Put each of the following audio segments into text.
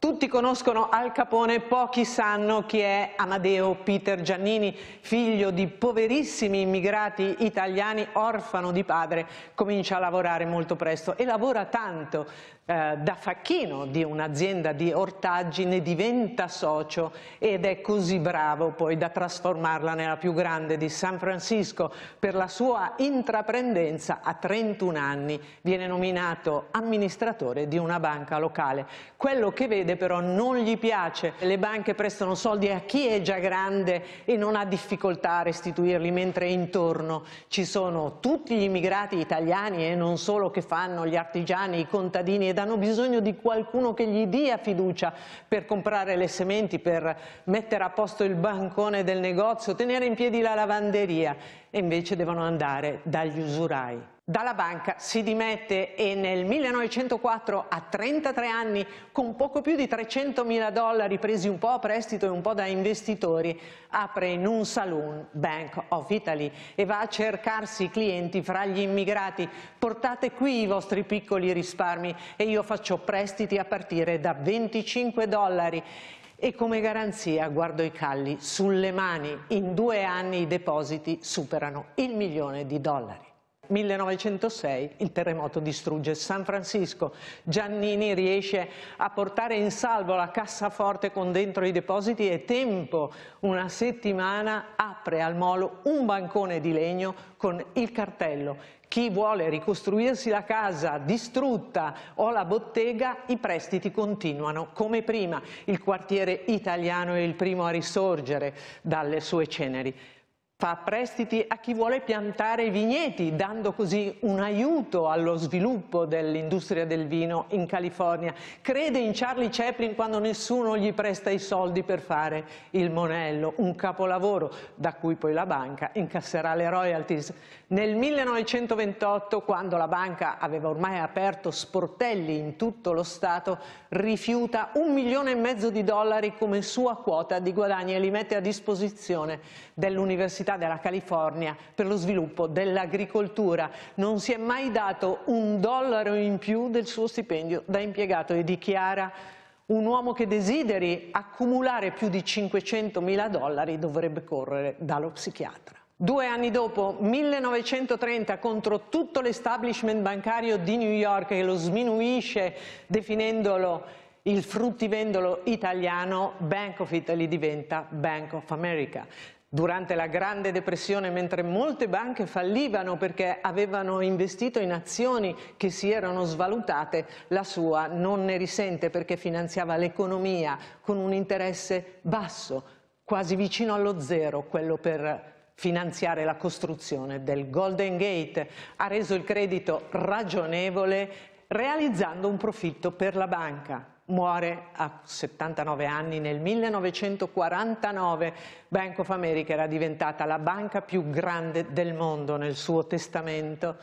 Tutti conoscono Al Capone, pochi sanno chi è Amadeo Peter Giannini, figlio di poverissimi immigrati italiani, orfano di padre, comincia a lavorare molto presto e lavora tanto eh, da facchino di un'azienda di ortaggi, ne diventa socio ed è così bravo poi da trasformarla nella più grande di San Francisco. Per la sua intraprendenza a 31 anni viene nominato amministratore di una banca locale. Quello che vede però non gli piace. Le banche prestano soldi a chi è già grande e non ha difficoltà a restituirli, mentre intorno ci sono tutti gli immigrati italiani e non solo che fanno gli artigiani, i contadini ed ed hanno bisogno di qualcuno che gli dia fiducia per comprare le sementi, per mettere a posto il bancone del negozio, tenere in piedi la lavanderia e invece devono andare dagli usurai. Dalla banca si dimette e nel 1904 a 33 anni con poco più di 300 mila dollari presi un po' a prestito e un po' da investitori apre in un saloon Bank of Italy e va a cercarsi clienti fra gli immigrati portate qui i vostri piccoli risparmi e io faccio prestiti a partire da 25 dollari e come garanzia guardo i calli sulle mani in due anni i depositi superano il milione di dollari. 1906 il terremoto distrugge San Francisco. Giannini riesce a portare in salvo la cassaforte con dentro i depositi e tempo, una settimana, apre al molo un bancone di legno con il cartello chi vuole ricostruirsi la casa distrutta o la bottega, i prestiti continuano come prima. Il quartiere italiano è il primo a risorgere dalle sue ceneri fa prestiti a chi vuole piantare vigneti, dando così un aiuto allo sviluppo dell'industria del vino in California. Crede in Charlie Chaplin quando nessuno gli presta i soldi per fare il monello, un capolavoro da cui poi la banca incasserà le royalties. Nel 1928, quando la banca aveva ormai aperto sportelli in tutto lo Stato, rifiuta un milione e mezzo di dollari come sua quota di guadagni e li mette a disposizione dell'università dell'Università della California per lo sviluppo dell'agricoltura. Non si è mai dato un dollaro in più del suo stipendio da impiegato e dichiara un uomo che desideri accumulare più di 500 mila dollari dovrebbe correre dallo psichiatra. Due anni dopo, 1930, contro tutto l'establishment bancario di New York che lo sminuisce definendolo il fruttivendolo italiano, Bank of Italy diventa Bank of America. Durante la Grande Depressione, mentre molte banche fallivano perché avevano investito in azioni che si erano svalutate, la sua non ne risente perché finanziava l'economia con un interesse basso, quasi vicino allo zero, quello per finanziare la costruzione del Golden Gate. Ha reso il credito ragionevole realizzando un profitto per la banca muore a 79 anni nel 1949. Bank of America era diventata la banca più grande del mondo nel suo testamento.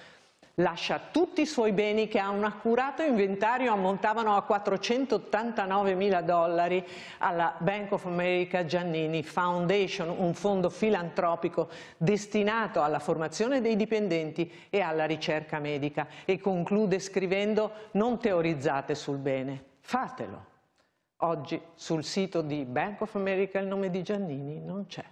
Lascia tutti i suoi beni che a un accurato inventario ammontavano a 489 mila dollari alla Bank of America Giannini Foundation, un fondo filantropico destinato alla formazione dei dipendenti e alla ricerca medica e conclude scrivendo non teorizzate sul bene, Fatelo. Oggi sul sito di Bank of America il nome di Giannini non c'è.